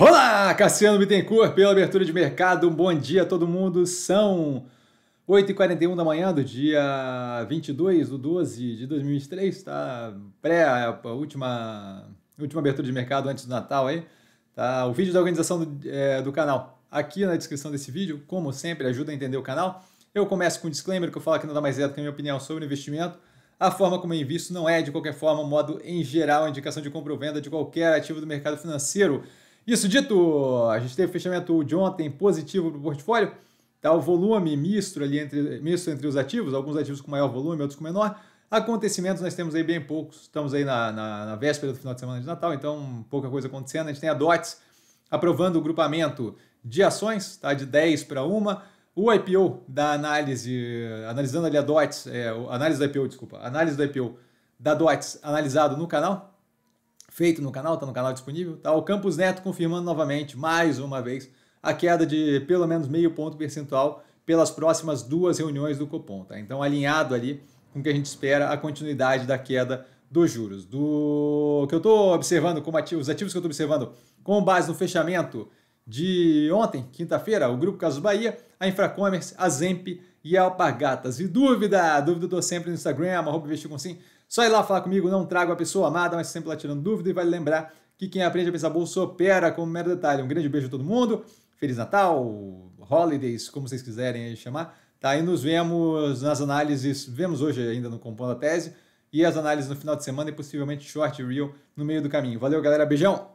Olá, Cassiano Bittencourt, pela abertura de mercado. Um bom dia a todo mundo. São 8h41 da manhã do dia 22 do 12 de 2023. Tá pré última, última abertura de mercado antes do Natal aí. Tá o vídeo da organização do, é, do canal aqui na descrição desse vídeo. Como sempre, ajuda a entender o canal. Eu começo com um disclaimer que eu falo que não dá mais certo é que a minha opinião sobre investimento. A forma como eu invisto não é, de qualquer forma, modo em geral, indicação de compra ou venda de qualquer ativo do mercado financeiro. Isso dito, a gente teve fechamento de ontem positivo para o portfólio. Tá, o volume misto, ali entre, misto entre os ativos, alguns ativos com maior volume, outros com menor. Acontecimentos nós temos aí bem poucos. Estamos aí na, na, na véspera do final de semana de Natal, então pouca coisa acontecendo. A gente tem a DOTS aprovando o grupamento de ações, tá, de 10 para 1. O IPO da análise, analisando ali a DOTS, é, análise do IPO, desculpa, análise do IPO da DOTS analisado no canal, feito no canal, está no canal disponível. Tá? O Campos Neto confirmando novamente, mais uma vez, a queda de pelo menos meio ponto percentual pelas próximas duas reuniões do Copom. Tá? Então, alinhado ali com o que a gente espera, a continuidade da queda dos juros. Do que eu estou observando como ativos, os ativos que eu estou observando com base no fechamento de ontem, quinta-feira, o Grupo Caso Bahia, a Infracommerce, a Zemp e alpargatas. E dúvida? Dúvida eu tô sempre no Instagram, arroba sim. Só ir lá falar comigo, não trago a pessoa amada, mas sempre lá tirando dúvida. E vale lembrar que quem aprende a pensar bolsa opera como um mero detalhe. Um grande beijo a todo mundo. Feliz Natal, holidays, como vocês quiserem chamar. Tá, e nos vemos nas análises, vemos hoje ainda no Compondo a Tese, e as análises no final de semana e possivelmente short reel real no meio do caminho. Valeu, galera. Beijão!